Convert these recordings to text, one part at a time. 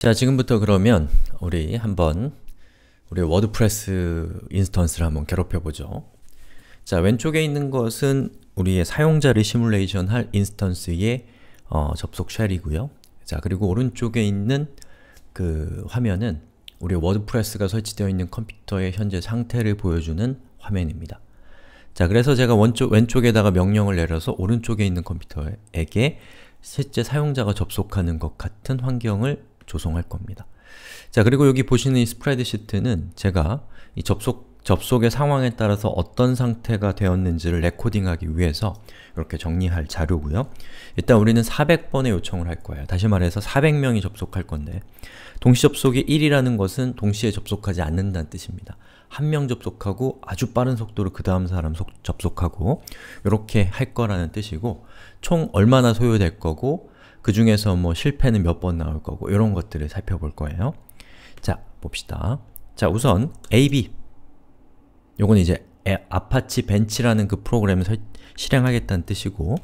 자, 지금부터 그러면 우리 한번 우리 워드프레스 인스턴스를 한번 괴롭혀보죠. 자, 왼쪽에 있는 것은 우리의 사용자를 시뮬레이션 할 인스턴스의 어, 접속 쉘이고요. 자, 그리고 오른쪽에 있는 그 화면은 우리 워드프레스가 설치되어 있는 컴퓨터의 현재 상태를 보여주는 화면입니다. 자, 그래서 제가 원쪽, 왼쪽에다가 명령을 내려서 오른쪽에 있는 컴퓨터에게 실제 사용자가 접속하는 것 같은 환경을 조성할 겁니다. 자, 그리고 여기 보시는 이 스프레드 시트는 제가 이 접속 접속의 상황에 따라서 어떤 상태가 되었는지를 레코딩하기 위해서 이렇게 정리할 자료고요. 일단 우리는 400번의 요청을 할 거예요. 다시 말해서 400명이 접속할 건데 동시 접속이 1이라는 것은 동시에 접속하지 않는다는 뜻입니다. 한 명 접속하고 아주 빠른 속도로 그 다음 사람 속, 접속하고 이렇게 할 거라는 뜻이고 총 얼마나 소요될 거고 그 중에서 뭐 실패는 몇 번 나올 거고 이런 것들을 살펴볼 거예요. 자, 봅시다. 자, 우선 AB 요건 이제 아파치 벤치라는 그 프로그램을 설, 실행하겠다는 뜻이고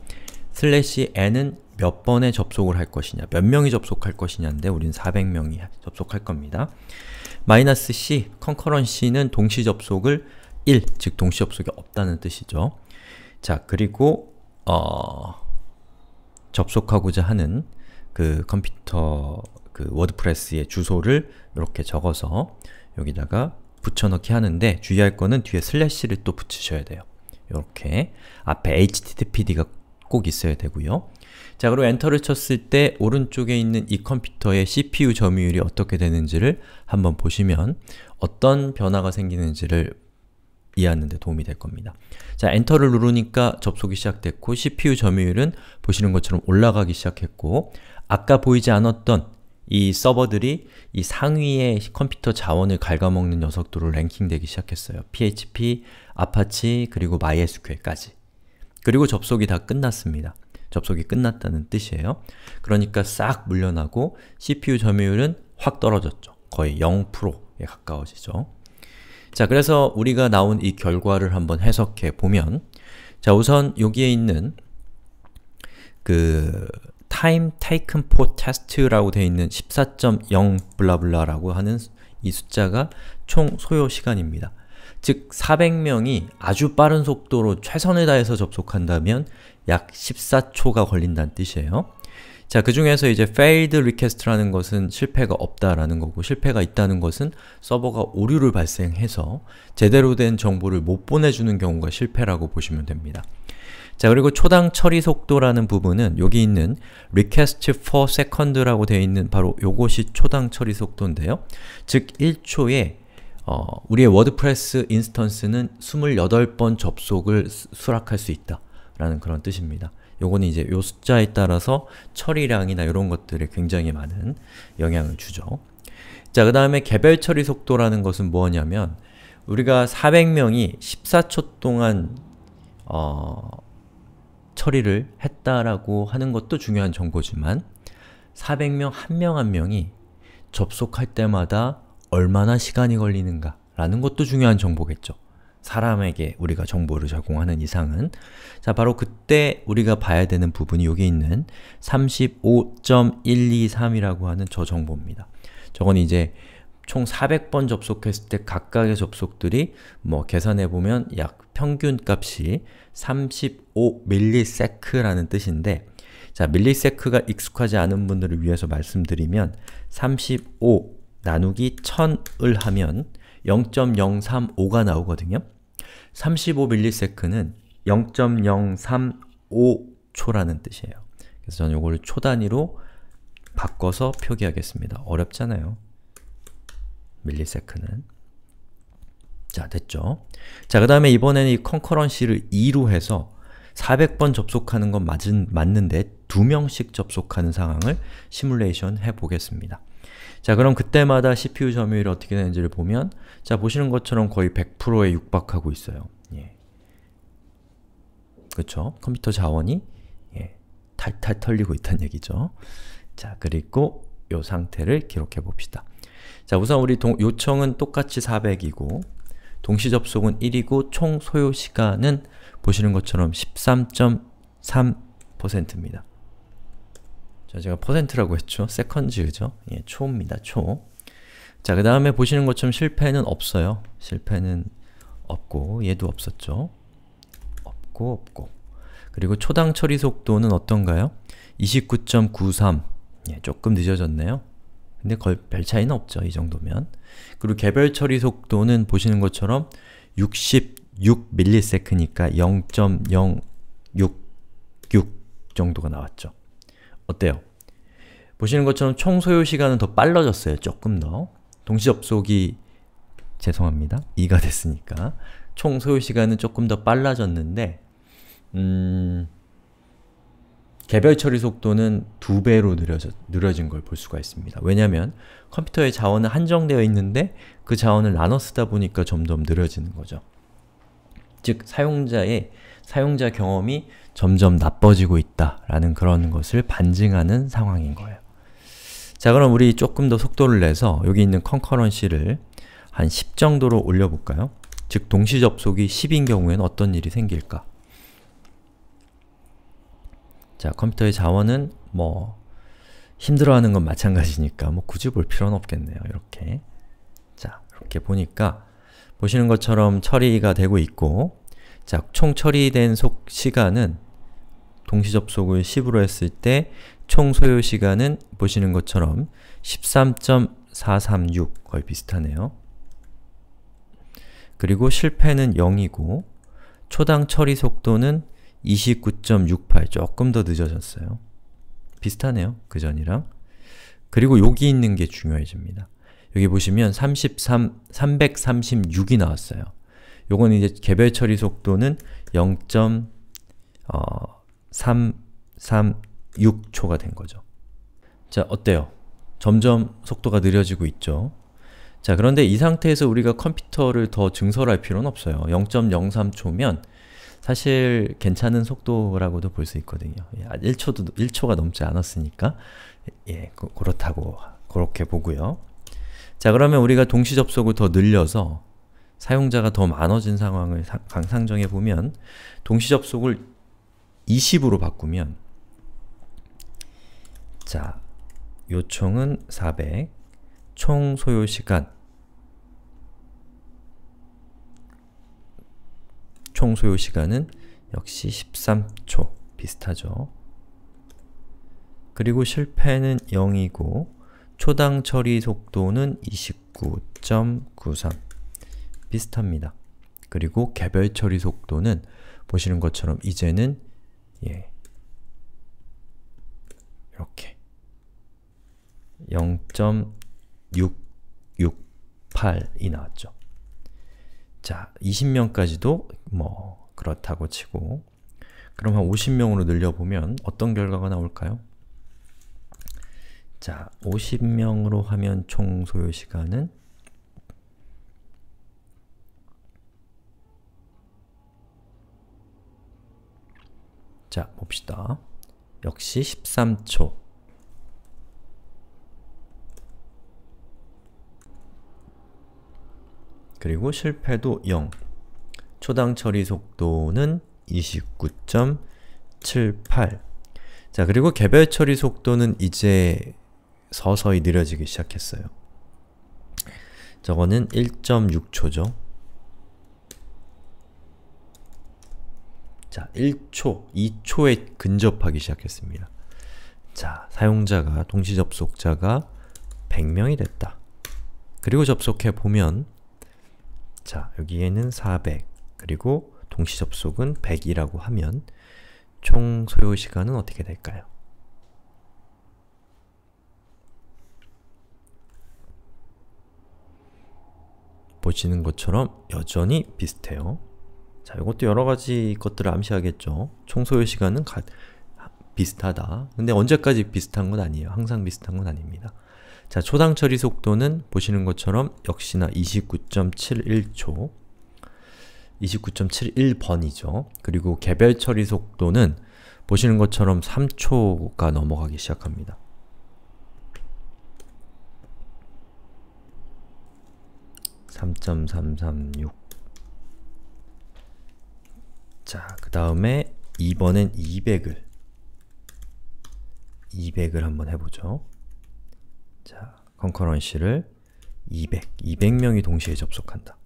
슬래시 n은 몇 번에 접속을 할 것이냐, 몇 명이 접속할 것이냐인데 우린 400명이 접속할 겁니다. 마이너스 c, 컨커런시는 동시 접속을 1, 즉 동시 접속이 없다는 뜻이죠. 자, 그리고 어... 접속하고자 하는 그 컴퓨터 그 워드프레스의 주소를 이렇게 적어서 여기다가 붙여넣기 하는데 주의할 거는 뒤에 슬래시를 또 붙이셔야 돼요. 이렇게 앞에 httpd가 꼭 있어야 되고요. 자, 그리고 엔터를 쳤을 때 오른쪽에 있는 이 컴퓨터의 CPU 점유율이 어떻게 되는지를 한번 보시면 어떤 변화가 생기는지를 이해하는 데 도움이 될 겁니다. 자, 엔터를 누르니까 접속이 시작됐고 CPU 점유율은 보시는 것처럼 올라가기 시작했고 아까 보이지 않았던 이 서버들이 이 상위의 컴퓨터 자원을 갉아먹는 녀석들로 랭킹되기 시작했어요. PHP, 아파치, 그리고 MySQL까지. 그리고 접속이 다 끝났습니다. 접속이 끝났다는 뜻이에요. 그러니까 싹 물려나고 CPU 점유율은 확 떨어졌죠. 거의 0%에 가까워지죠. 자, 그래서 우리가 나온 이 결과를 한번 해석해 보면 자, 우선 여기에 있는 그 time taken for test라고 되어 있는 14.0 블라블라라고 하는 이 숫자가 총 소요 시간입니다. 즉 400명이 아주 빠른 속도로 최선을 다해서 접속한다면 약 14초가 걸린다는 뜻이에요. 자, 그 중에서 이제 failed request라는 것은 실패가 없다라는 거고 실패가 있다는 것은 서버가 오류를 발생해서 제대로 된 정보를 못 보내주는 경우가 실패라고 보시면 됩니다. 자, 그리고 초당 처리 속도라는 부분은 여기 있는 request for second라고 되어 있는 바로 이것이 초당 처리 속도인데요. 즉, 1초에 어, 우리의 워드프레스 인스턴스는 28번 접속을 수, 수락할 수 있다 라는 그런 뜻입니다. 요거는 이제 요 숫자에 따라서 처리량이나 이런 것들에 굉장히 많은 영향을 주죠. 자, 그 다음에 개별 처리 속도라는 것은 뭐냐면 우리가 400명이 14초 동안 어, 처리를 했다라고 하는 것도 중요한 정보지만 400명 한 명 한 명이 접속할 때마다 얼마나 시간이 걸리는가 라는 것도 중요한 정보겠죠. 사람에게 우리가 정보를 제공하는 이상은 자, 바로 그때 우리가 봐야 되는 부분이 여기 있는 35.123이라고 하는 저 정보입니다. 저건 이제 총 400번 접속했을 때 각각의 접속들이 뭐 계산해보면 약 평균값이 35밀리세크라는 뜻인데 자, 밀리세크가 익숙하지 않은 분들을 위해서 말씀드리면 35 나누기 1000을 하면 0.035가 나오거든요. 35ms는 0.035초라는 뜻이에요. 그래서 저는 이걸 초 단위로 바꿔서 표기하겠습니다. 어렵잖아요. 밀리세크는. 자, 됐죠? 자, 그 다음에 이번에는 이 컨커런시를 2로 해서 400번 접속하는 건 맞은, 맞는데 2명씩 접속하는 상황을 시뮬레이션 해보겠습니다. 자 그럼 그때마다 CPU 점유율이 어떻게 되는지를 보면 자 보시는 것처럼 거의 100%에 육박하고 있어요. 그쵸 컴퓨터 자원이 예, 탈탈 털리고 있다는 얘기죠. 자, 그리고 요 상태를 기록해 봅시다. 자, 우선 우리 동, 요청은 똑같이 400이고 동시 접속은 1이고 총 소요 시간은 보시는 것처럼 13.3%입니다. 자, 제가 퍼센트라고 했죠? 세컨즈죠? 예, 초입니다. 초. 자, 그 다음에 보시는 것처럼 실패는 없어요. 실패는 없고 얘도 없었죠. 있고 없고 그리고 초당 처리 속도는 어떤가요? 29.93 예, 조금 늦어졌네요. 근데 걸, 별 차이는 없죠, 이 정도면. 그리고 개별 처리 속도는 보시는 것처럼 66ms니까 0.066 정도가 나왔죠. 어때요? 보시는 것처럼 총 소요 시간은 더 빨라졌어요, 조금 더. 동시 접속이 죄송합니다. 2가 됐으니까 총 소요 시간은 조금 더 빨라졌는데 음, 개별 처리 속도는 두 배로 느려져, 느려진 걸 볼 수가 있습니다. 왜냐면 컴퓨터의 자원은 한정되어 있는데 그 자원을 나눠 쓰다 보니까 점점 느려지는 거죠. 즉, 사용자의 사용자 경험이 점점 나빠지고 있다라는 그런 것을 반증하는 상황인 거예요. 자, 그럼 우리 조금 더 속도를 내서 여기 있는 컨커런시를 한 10 정도로 올려볼까요? 즉, 동시 접속이 10인 경우에는 어떤 일이 생길까? 자, 컴퓨터의 자원은 뭐 힘들어하는 건 마찬가지니까 뭐 굳이 볼 필요는 없겠네요. 이렇게 자, 이렇게 보니까 보시는 것처럼 처리가 되고 있고 자, 총 처리된 속 시간은 동시 접속을 10으로 했을 때 총 소요 시간은 보시는 것처럼 13.436 거의 비슷하네요. 그리고 실패는 0이고 초당 처리 속도는 29.68 조금 더 늦어졌어요. 비슷하네요. 그 전이랑. 그리고 여기 있는 게 중요해집니다. 여기 보시면 33, 336이 나왔어요. 요건 이제 개별 처리 속도는 0.336초가 어, 된 거죠. 자, 어때요? 점점 속도가 느려지고 있죠? 자, 그런데 이 상태에서 우리가 컴퓨터를 더 증설할 필요는 없어요. 0.03초면 사실 괜찮은 속도라고도 볼 수 있거든요. 1초도 예, 1초가 넘지 않았으니까 예, 그렇다고 그렇게 보고요. 자, 그러면 우리가 동시 접속을 더 늘려서 사용자가 더 많아진 상황을 사, 상정해 보면 동시 접속을 20으로 바꾸면 자, 요청은 400, 총 소요 시간 총 소요 시간은 역시 13초 비슷하죠. 그리고 실패는 0이고 초당 처리 속도는 29.93 비슷합니다. 그리고 개별 처리 속도는 보시는 것처럼 이제는 예 이렇게 0.668이 나왔죠. 자, 20명까지도 뭐 그렇다고 치고 그럼 한 50명으로 늘려보면 어떤 결과가 나올까요? 자, 50명으로 하면 총 소요시간은 자, 봅시다. 역시 13초 그리고 실패도 0 초당 처리 속도는 29.78 자, 그리고 개별 처리 속도는 이제 서서히 느려지기 시작했어요. 저거는 1.6초죠. 자, 1초, 2초에 근접하기 시작했습니다. 자, 사용자가, 동시 접속자가 100명이 됐다. 그리고 접속해 보면 자, 여기에는 400, 그리고 동시 접속은 100이라고 하면 총 소요시간은 어떻게 될까요? 보시는 것처럼 여전히 비슷해요. 자, 이것도 여러가지 것들을 암시하겠죠. 총 소요시간은 가, 비슷하다. 근데 언제까지 비슷한 건 아니에요. 항상 비슷한 건 아닙니다. 자, 초당 처리 속도는 보시는 것처럼 역시나 29.71초 29.71번이죠. 그리고 개별 처리 속도는 보시는 것처럼 3초가 넘어가기 시작합니다. (3.336) 자, 그 다음에 2번엔 200을 200을 한번 해보죠. 컨커런시를 200, 200명이 동시에 접속한다.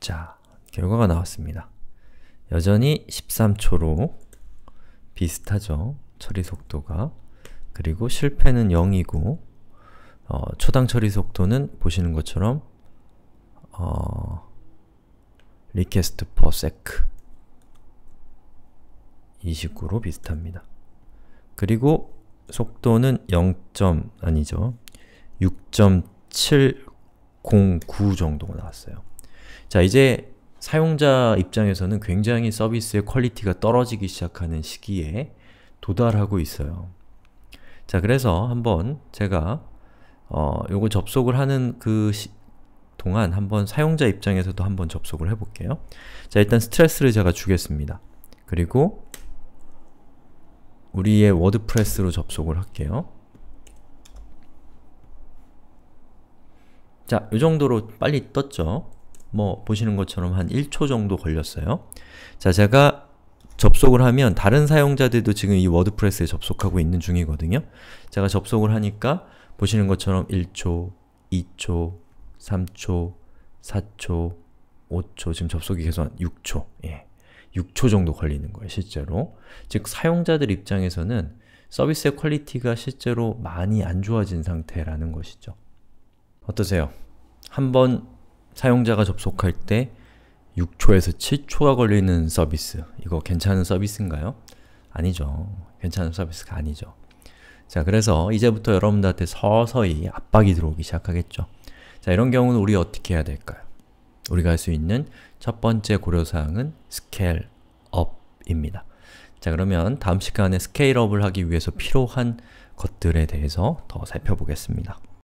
자, 결과가 나왔습니다. 여전히 13초로 비슷하죠? 처리 속도가. 그리고 실패는 0이고 어, 초당 처리 속도는 보시는 것처럼 어, request per sec 이식로 비슷합니다. 그리고 속도는 0. 아니죠. 6.709 정도가 나왔어요. 자, 이제 사용자 입장에서는 굉장히 서비스의 퀄리티가 떨어지기 시작하는 시기에 도달하고 있어요. 자, 그래서 한번 제가 어, 요거 접속을 하는 그 시, 동안 한번 사용자 입장에서도 한번 접속을 해볼게요. 자, 일단 스트레스를 제가 주겠습니다. 그리고 우리의 워드프레스로 접속을 할게요. 자, 이 정도로 빨리 떴죠? 뭐 보시는 것처럼 한 1초 정도 걸렸어요. 자, 제가 접속을 하면 다른 사용자들도 지금 이 워드프레스에 접속하고 있는 중이거든요. 제가 접속을 하니까 보시는 것처럼 1초, 2초, 3초, 4초, 5초, 지금 접속이 계속 6초, 예. 6초 정도 걸리는 거예요, 실제로. 즉, 사용자들 입장에서는 서비스의 퀄리티가 실제로 많이 안 좋아진 상태라는 것이죠. 어떠세요? 한 번 사용자가 접속할 때 6초에서 7초가 걸리는 서비스, 이거 괜찮은 서비스인가요? 아니죠. 괜찮은 서비스가 아니죠. 자, 그래서 이제부터 여러분들한테 서서히 압박이 들어오기 시작하겠죠. 자, 이런 경우는 우리 어떻게 해야 될까요? 우리가 할 수 있는 첫 번째 고려사항은 스케일 업입니다. 자, 그러면 다음 시간에 스케일업을 하기 위해서 필요한 것들에 대해서 더 살펴보겠습니다.